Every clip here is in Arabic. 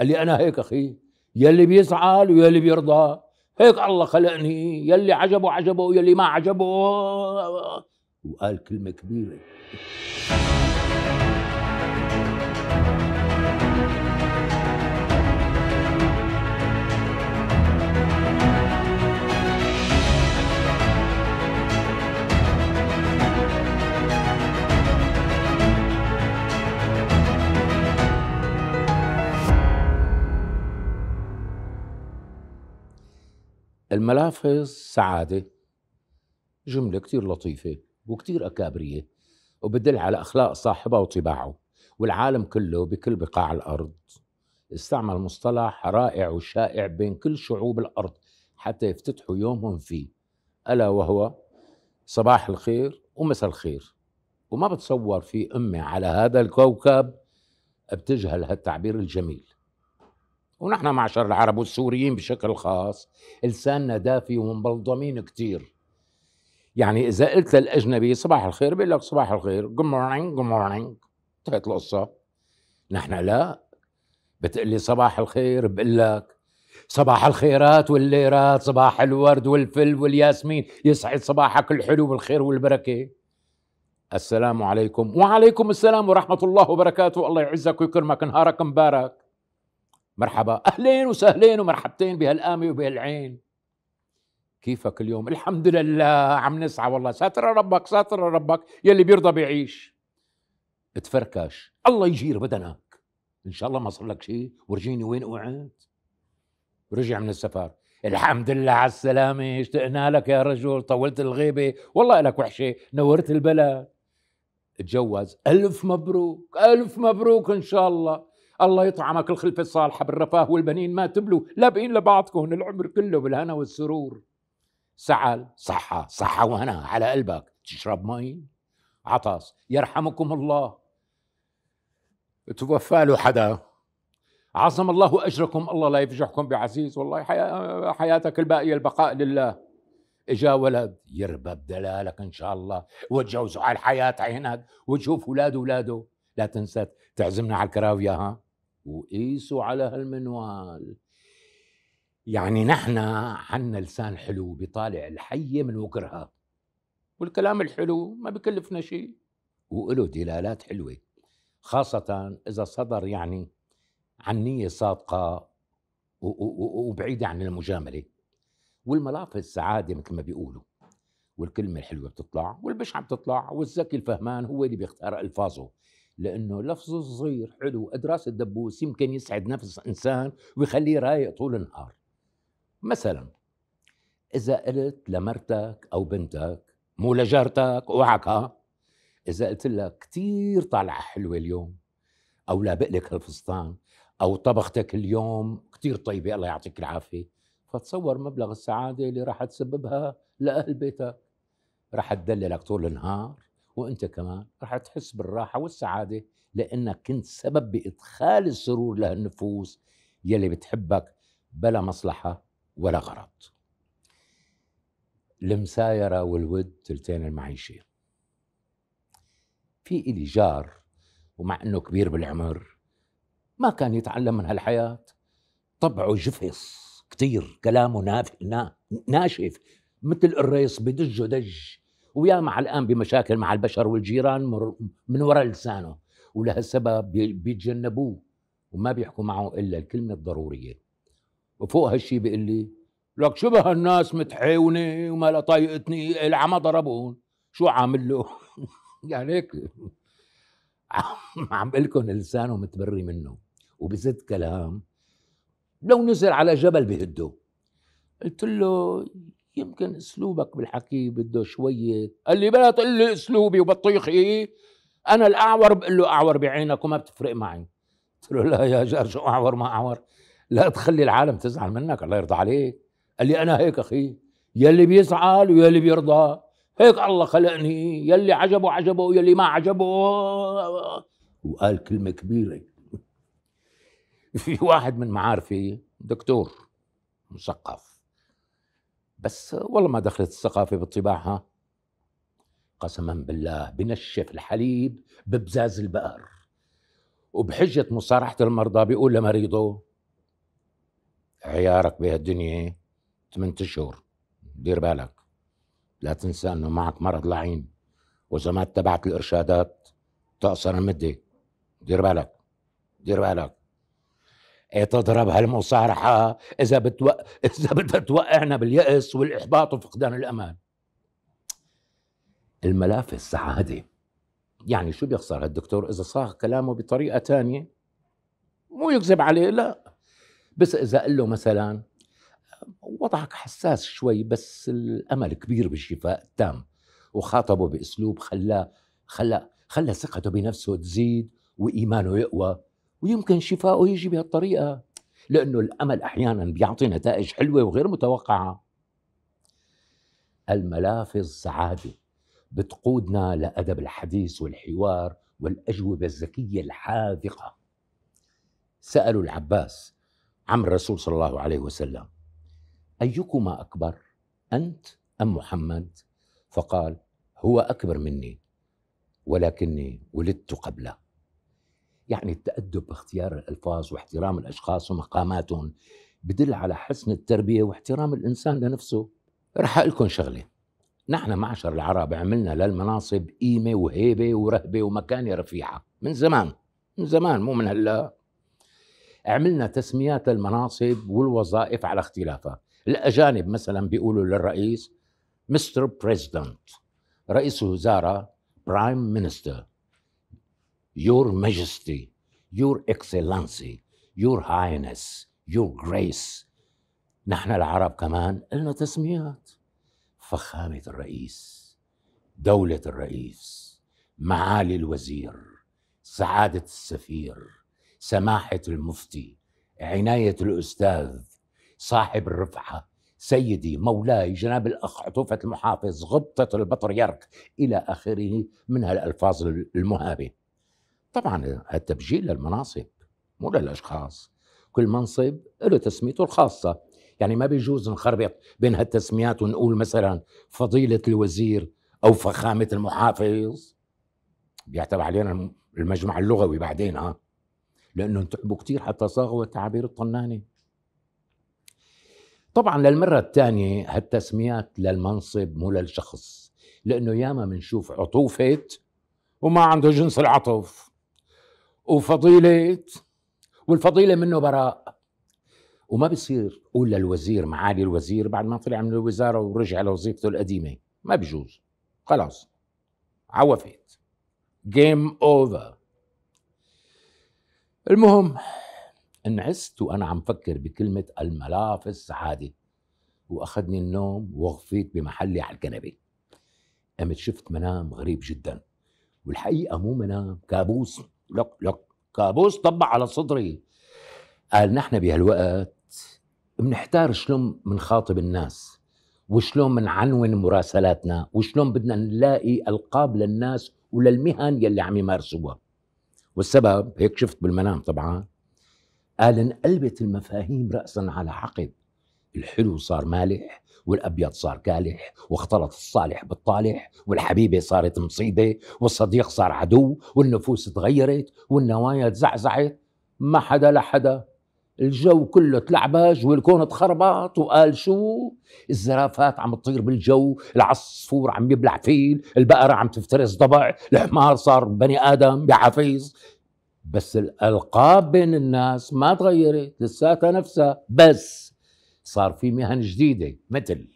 قال لي انا هيك اخي يلي بيزعل ويلي بيرضى هيك الله خلقني يلي عجبه عجبه يلي ما عجبه وقال كلمه كبيره الملافظ سعادة جملة كتير لطيفة وكتير أكابرية وبدل على أخلاق صاحبها وطباعه والعالم كله بكل بقاع الأرض استعمل مصطلح رائع وشائع بين كل شعوب الأرض حتى يفتتحوا يومهم فيه ألا وهو صباح الخير ومساء الخير وما بتصور في أمة على هذا الكوكب بتجهل هالتعبير الجميل ونحن معشر العرب والسوريين بشكل خاص لساننا دافي ومبلضمين كثير يعني اذا قلت للاجنبي صباح الخير بيقول لك صباح الخير جود مورنينج جود مورنينج انتهت القصه نحن لا بتقلي صباح الخير بقول لك صباح الخيرات والليرات صباح الورد والفل والياسمين يسعد صباحك الحلو والخير والبركه السلام عليكم وعليكم السلام ورحمه الله وبركاته الله يعزك ويكرمك نهارك مبارك مرحبا أهلين وسهلين ومرحبتين بهالآمة وبهالعين كيفك اليوم الحمد لله عم نسعى والله ساتر ربك ساتر ربك يلي بيرضى بيعيش تفركش الله يجير بدنك ان شاء الله ما صار لك شيء ورجيني وين وقعت رجع من السفر الحمد لله على السلامة اشتقنا لك يا رجل طولت الغيبة والله لك وحشة نورت البلد اتجوز ألف مبروك ألف مبروك إن شاء الله الله يطعمك الخلفة الصالحة بالرفاه والبنين ما تبلوا لابقين لبعضكم العمر كله بالهنا والسرور سعل صحة صحة وهنا على قلبك تشرب مي عطس يرحمكم الله توفى له حدا عظم الله أجركم الله لا يفجعكم بعزيز والله حيا حياتك الباقية البقاء لله اجا ولد يربى بدلالك ان شاء الله وتجوزوا على الحياه عينك وتشوف اولاد اولاده لا تنسى تعزمنا على الكراويه ها وقيسوا على هالمنوال يعني نحن عنا لسان حلو بيطالع الحية من وكرها والكلام الحلو ما بكلفنا شيء وله دلالات حلوة خاصة إذا صدر يعني عن نية صادقة وبعيدة عن المجاملة والملاف السعادة مثل ما بيقولوا والكلمة الحلوة بتطلع والبشعة بتطلع والذكي الفهمان هو اللي بيختار ألفاظه لانه لفظ صغير حلو ادراس الدبوس يمكن يسعد نفس انسان ويخليه رايق طول النهار مثلا اذا قلت لمرتك او بنتك مو لجارتك اوعك ها اذا قلت لك كثير طالعه حلوه اليوم او لابق لك الفستان او طبختك اليوم كثير طيبه الله يعطيك العافيه فتصور مبلغ السعاده اللي راح تسببها لاهل بيتك راح تدللك طول النهار وانت كمان رح تحس بالراحه والسعاده لانك كنت سبب بادخال السرور لهالنفوس يلي بتحبك بلا مصلحه ولا غرض المسايره والود تلتين المعيشه في إلي جار ومع انه كبير بالعمر ما كان يتعلم من هالحياه طبعه جفص كثير كلامه ناشف مثل الريس بدجه دج ويا مع الان بمشاكل مع البشر والجيران من وراء لسانه ولهالسبب بيتجنبوه وما بيحكوا معه الا الكلمه الضروريه وفوق هالشي بيقول لي لك شو بهالناس متحاونه وما لا طايقتني العمى ضربون شو عامل له؟ يعني هيك عم بقول لكم لسانه متبري منه وبزد كلام لو نزل على جبل بهده قلت له يمكن اسلوبك بالحكي بده شويه قال لي بلا تقول لي اسلوبي وبطيخي ايه انا الاعور بقول له اعور بعينك وما بتفرق معي قلت له لا يا جار شو اعور ما اعور لا تخلي العالم تزعل منك الله يرضى عليك قال لي انا هيك اخي يلي بيزعل ويلي بيرضى هيك الله خلقني يلي عجبه عجبه ويلي ما عجبه وقال كلمه كبيره في واحد من معارفي دكتور مثقف بس والله ما دخلت الثقافة بطباعها قسما بالله بنشف الحليب ببزاز البقر وبحجة مصارحة المرضى بيقول لمريضه عيارك بهالدنيا ثمان اشهر دير بالك لا تنسى انه معك مرض لعين واذا ما اتبعت الارشادات تقصر المده دير بالك دير بالك إيه تضربها المصارحة إذا بتو... إذا بدها توقعنا باليأس والإحباط وفقدان الأمان الملف السعادة يعني شو بيخسر هالدكتور إذا صاغ كلامه بطريقة تانية مو يكذب عليه لا بس إذا قال له مثلا وضعك حساس شوي بس الأمل كبير بالشفاء التام وخاطبه بأسلوب خلاه خلاه خلى ثقته بنفسه تزيد وإيمانه يقوى ويمكن شفائه يجي بهالطريقه لانه الامل احيانا بيعطي نتائج حلوه وغير متوقعه الملافظ سعاده بتقودنا لادب الحديث والحوار والاجوبه الذكيه الحاذقه سالوا العباس عم الرسول صلى الله عليه وسلم ايكما اكبر انت ام محمد فقال هو اكبر مني ولكني ولدت قبله يعني التأدب باختيار الألفاظ واحترام الأشخاص ومقاماتهم بدل على حسن التربية واحترام الإنسان لنفسه رح أقول لكم شغلة نحن معشر العرب عملنا للمناصب قيمة وهيبة ورهبة ومكانة رفيعة من زمان من زمان مو من هلا عملنا تسميات المناصب والوظائف على اختلافها الأجانب مثلا بيقولوا للرئيس مستر بريزيدنت رئيس وزارة برايم مينستر Your Majesty, Your Excellency, Your Highness, Your Grace نحن العرب كمان لنا تسميات فخامة الرئيس دولة الرئيس معالي الوزير سعادة السفير سماحة المفتي عناية الأستاذ صاحب الرفعة سيدي مولاي جناب الأخ عطوفة المحافظ غبطة البطريرك إلى آخره من هالألفاظ المهابة طبعا التبجيل للمناصب مو للاشخاص كل منصب له تسميته الخاصه يعني ما بيجوز نخربط بين هالتسميات ونقول مثلا فضيله الوزير او فخامه المحافظ بيعتب علينا المجمع اللغوي بعدين ها آه. لانه انتبهوا كثير حتى صاغوا التعابير الطنانه طبعا للمره الثانيه هالتسميات للمنصب مو للشخص لانه ياما بنشوف عطوفه وما عنده جنس العطف وفضيلة والفضيلة منه براء وما بصير قول للوزير معالي الوزير بعد ما طلع من الوزارة ورجع لوظيفته القديمة ما بجوز خلاص عوفت جيم اوفر المهم انعست وانا عم فكر بكلمة الملاف السعادة واخذني النوم وغفيت بمحلي على الكنبة قمت شفت منام غريب جدا والحقيقة مو منام كابوس لك لك كابوس طبع على صدري قال نحن بهالوقت بنحتار شلون بنخاطب الناس وشلون بنعنون مراسلاتنا وشلون بدنا نلاقي القاب للناس وللمهن يلي عم يمارسوها والسبب هيك شفت بالمنام طبعا قال انقلبت المفاهيم راسا على عقب الحلو صار مالح والابيض صار كالح واختلط الصالح بالطالح والحبيبه صارت مصيبه والصديق صار عدو والنفوس تغيرت والنوايا تزعزعت ما حدا لحدا الجو كله تلعبج والكون تخربط وقال شو الزرافات عم تطير بالجو العصفور عم يبلع فيل البقرة عم تفترس ضبع الحمار صار بني آدم بعفيظ بس الألقاب بين الناس ما تغيرت لساتها نفسها بس صار في مهن جديدة مثل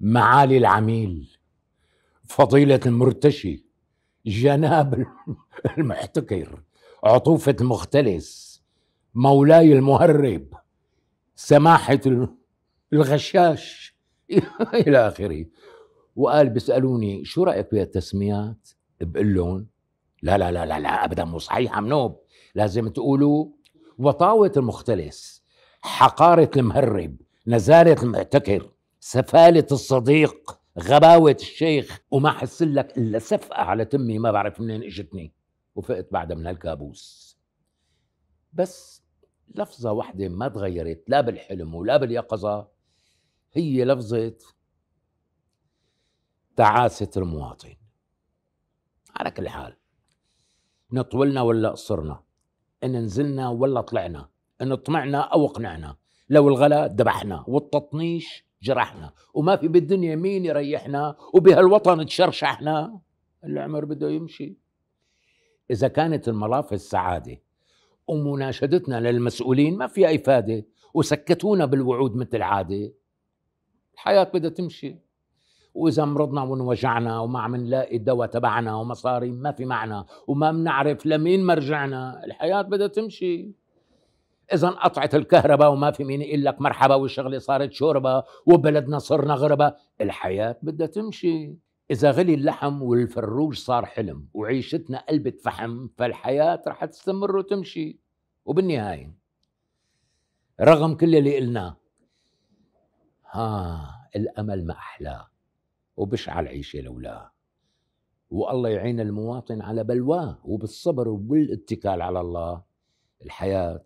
معالي العميل فضيلة المرتشي جناب المحتكر عطوفة المختلس مولاي المهرب سماحة الغشاش إلى آخره وقال بيسألوني شو رأيك بهالتسميات بقول لهم لا لا لا لا لا أبدا مو صحيح عم لازم تقولوا وطاوة المختلس حقارة المهرب نزالة المعتكر سفالة الصديق غباوة الشيخ وما حسلك لك إلا سفقة على تمي ما بعرف منين إجتني وفقت بعدها من هالكابوس بس لفظة واحدة ما تغيرت لا بالحلم ولا باليقظة هي لفظة تعاسة المواطن على كل حال نطولنا ولا قصرنا إن نزلنا ولا طلعنا ان طمعنا او اقنعنا لو الغلا ذبحنا والتطنيش جرحنا وما في بالدنيا مين يريحنا وبهالوطن تشرشحنا العمر بده يمشي اذا كانت الملاف السعاده ومناشدتنا للمسؤولين ما اي افاده وسكتونا بالوعود مثل العاده الحياه بدها تمشي واذا مرضنا وانوجعنا وما عم نلاقي الدواء تبعنا ومصاري ما في معنى وما بنعرف لمين مرجعنا الحياه بدها تمشي اذا قطعت الكهرباء وما في مين يقول لك مرحبا والشغله صارت شوربه وبلدنا صرنا غربه الحياه بدها تمشي اذا غلي اللحم والفروج صار حلم وعيشتنا قلبت فحم فالحياه رح تستمر وتمشي وبالنهايه رغم كل اللي قلناه ها الامل ما احلاه وبشعل عيشه لولاه والله يعين المواطن على بلواه وبالصبر وبالاتكال على الله الحياه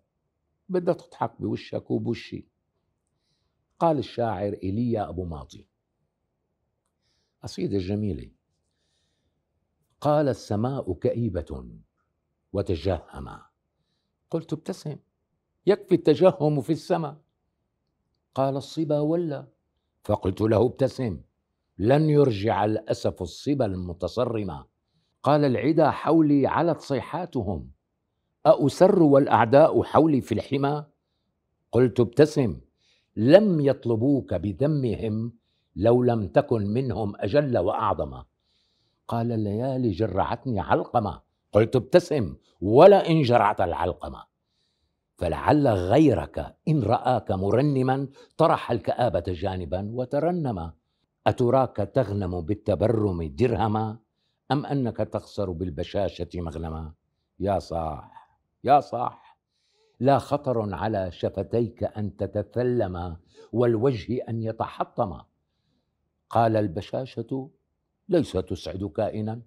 بدها تضحك بوشك وبوشي قال الشاعر إيليا أبو ماضي قصيدة جميلة قال السماء كئيبة وتجهم قلت ابتسم يكفي التجهم في السماء قال الصبا ولا فقلت له ابتسم لن يرجع الأسف الصبا المتصرمة قال العدا حولي علت صيحاتهم أأسر والأعداء حولي في الحمى قلت ابتسم لم يطلبوك بدمهم لو لم تكن منهم أجل وأعظم قال الليالي جرعتني علقمة قلت ابتسم ولا إن جرعت العلقمة فلعل غيرك إن رآك مرنما طرح الكآبة جانبا وترنما أتراك تغنم بالتبرم درهما أم أنك تخسر بالبشاشة مغنما يا صاح يا صاح لا خطر على شفتيك ان تتثلما والوجه ان يتحطما قال البشاشه ليس تسعد كائنا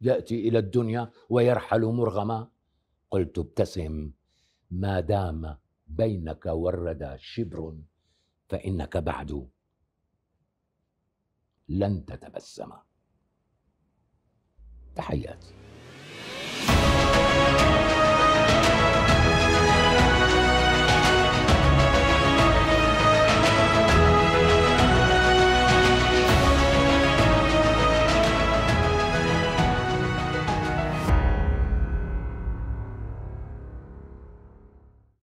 ياتي الى الدنيا ويرحل مرغما قلت ابتسم ما دام بينك والردى شبر فانك بعد لن تتبسم تحياتي